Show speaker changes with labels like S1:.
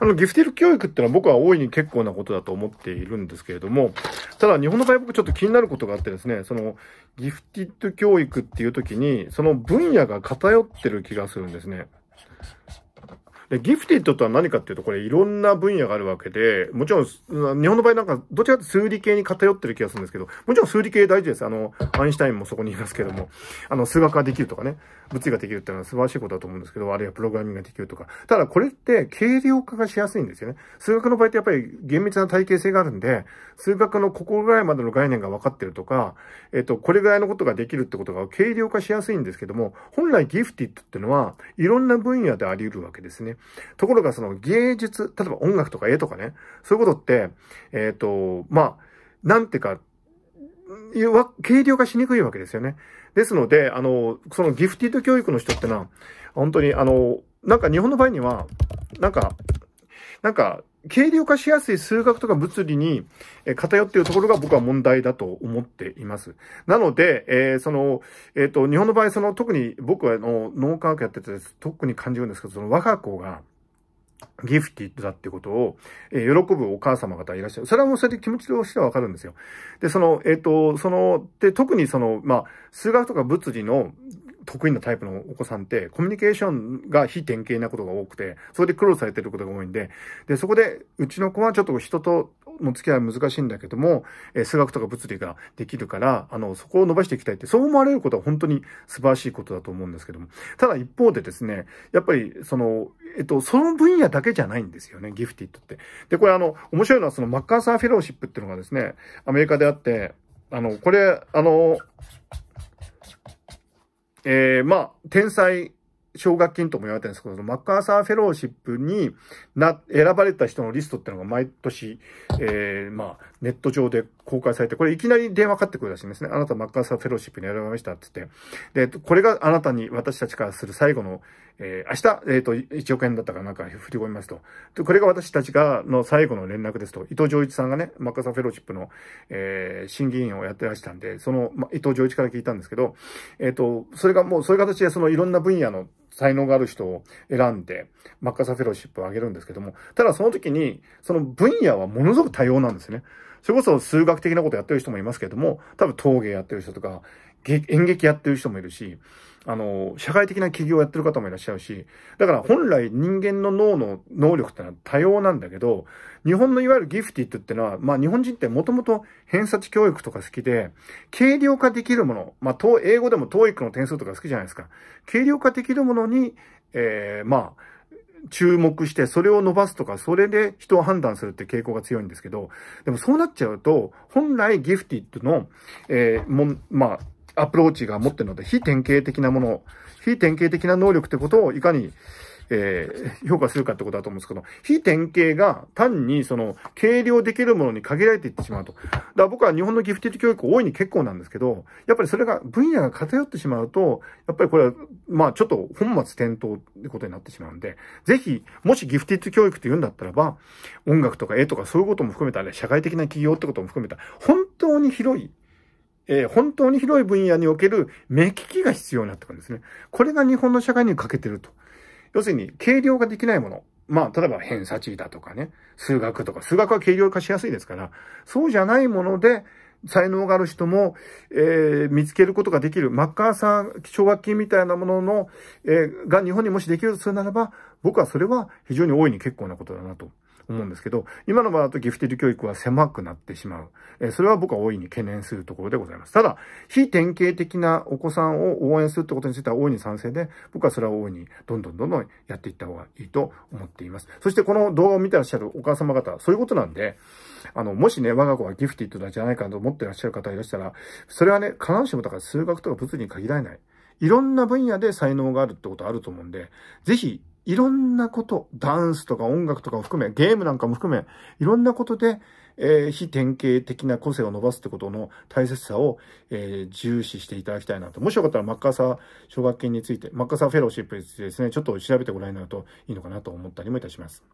S1: あの、ギフティル教育っていうのは僕は大いに結構なことだと思っているんですけれども、ただ日本の場合僕ちょっと気になることがあってですね、その、ギフティッド教育っていう時に、その分野が偏ってる気がするんですね。で、ギフティッドとは何かっていうと、これいろんな分野があるわけで、もちろん、日本の場合なんか、どちらかと数理系に偏ってる気がするんですけど、もちろん数理系大事です。あの、アインシュタインもそこにいますけども、あの、数学ができるとかね、物理ができるっていうのは素晴らしいことだと思うんですけど、あるいはプログラミングができるとか。ただこれって軽量化がしやすいんですよね。数学の場合ってやっぱり厳密な体系性があるんで、数学のここぐらいまでの概念が分かってるとか、えっと、これぐらいのことができるってことが軽量化しやすいんですけども、本来ギフティッドっていうのは、いろんな分野であり得るわけですね。ところがその芸術、例えば音楽とか絵とかね、そういうことって、えっ、ー、と、まあ、なんていうか、軽量化しにくいわけですよね。ですので、あの、そのギフティッド教育の人ってのは、本当に、あの、なんか日本の場合には、なんか、なんか、軽量化しやすい数学とか物理に偏っているところが僕は問題だと思っています。なので、えー、その、えっ、ー、と、日本の場合、その、特に僕はあの脳科学やってて、特に感じるんですけど、その我が子が、ギフティッドだってことを、えー、喜ぶお母様方いらっしゃる。それはもうそれで気持ちとしてはわかるんですよ。で、その、えっ、ー、と、その、で、特にその、まあ、数学とか物理の、得意なタイプのお子さんって、コミュニケーションが非典型なことが多くて、それで苦労されてることが多いんで、で、そこで、うちの子はちょっと人との付き合いは難しいんだけども、えー、数学とか物理ができるから、あの、そこを伸ばしていきたいって、そう思われることは本当に素晴らしいことだと思うんですけども、ただ一方でですね、やっぱり、その、えっと、その分野だけじゃないんですよね、ギフティットって。で、これあの、面白いのはそのマッカーサーフェローシップっていうのがですね、アメリカであって、あの、これ、あの、えー、まあ、天才奨学金とも言われてるんですけど、マッカーサーフェローシップにな、選ばれた人のリストっていうのが毎年、えー、まあ、ネット上で公開されて、これいきなり電話かかってくるらしいんですね。あなたマッカーサーフェローシップに選ばれましたって言って。で、これがあなたに私たちからする最後の、えー、明日、えっ、ー、と、1億円だったかなんか振り込みますと。で、これが私たちがの最後の連絡ですと。伊藤浄一さんがね、マッカーサーフェローシップの、えー、審議員をやってらしたんで、その、ま、伊藤浄一から聞いたんですけど、えっ、ー、と、それがもうそういう形でそのいろんな分野の才能がある人を選んで、マッカサフェローシップをあげるんですけども、ただその時に、その分野はものすごく多様なんですね。それこそ数学的なことやってる人もいますけども、多分陶芸やってる人とか、演劇やってる人もいるし、あの、社会的な起業をやってる方もいらっしゃるし、だから本来人間の脳の能力ってのは多様なんだけど、日本のいわゆるギフティットってのは、まあ日本人ってもともと偏差値教育とか好きで、軽量化できるもの、まあ英語でも TOEIC の点数とか好きじゃないですか。軽量化できるものに、えー、まあ、注目して、それを伸ばすとか、それで人を判断するって傾向が強いんですけど、でもそうなっちゃうと、本来ギフティッドの、えー、も、まあ、アプローチが持ってるので、非典型的なもの、非典型的な能力ってことをいかに、えー、評価するかってことだと思うんですけど、非典型が単にその、軽量できるものに限られていってしまうと。だから僕は日本のギフティッド教育大いに結構なんですけど、やっぱりそれが、分野が偏ってしまうと、やっぱりこれは、まあちょっと本末転倒ってことになってしまうんで、ぜひ、もしギフティッド教育って言うんだったらば、音楽とか絵とかそういうことも含めた、ね、社会的な企業ってことも含めた、本当に広い、えー、本当に広い分野における目利きが必要になってくるんですね。これが日本の社会に欠けてると。要するに、軽量ができないもの。まあ、例えば偏差値だとかね、数学とか、数学は軽量化しやすいですから、そうじゃないもので、才能がある人も、えー、見つけることができる。マッカーサー奨学金みたいなものの、えー、が日本にもしできるとするならば、僕はそれは非常に大いに結構なことだなと。思うんですけど、今の場だとギフティド教育は狭くなってしまう。えそれは僕は大いに懸念するところでございます。ただ、非典型的なお子さんを応援するってことについては大いに賛成で、僕はそれは大いにどんどんどんどんやっていった方がいいと思っています。そしてこの動画を見てらっしゃるお母様方、そういうことなんで、あの、もしね、我が子がギフティッドだじゃないかと思ってらっしゃる方いらっしたら、それはね、必ずしもだから数学とか物理に限らない。いろんな分野で才能があるってことあると思うんで、ぜひいろんなこと、ダンスとか音楽とかを含め、ゲームなんかも含め、いろんなことで、えー、非典型的な個性を伸ばすってことの大切さを、えー、重視していただきたいなと。もしよかったらマッカーサー奨学金について、マッカーサーフェローシップについてですね、ちょっと調べてごんになるといいのかなと思ったりもいたします。